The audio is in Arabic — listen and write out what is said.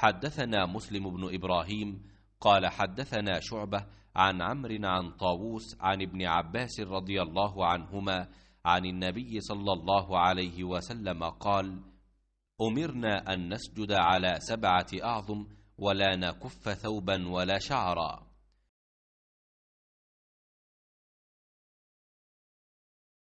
حدثنا مسلم بن إبراهيم قال حدثنا شعبة عن عمرو عن طاووس عن ابن عباس رضي الله عنهما عن النبي صلى الله عليه وسلم قال أمرنا أن نسجد على سبعة أعظم ولا نكف ثوبا ولا شعرا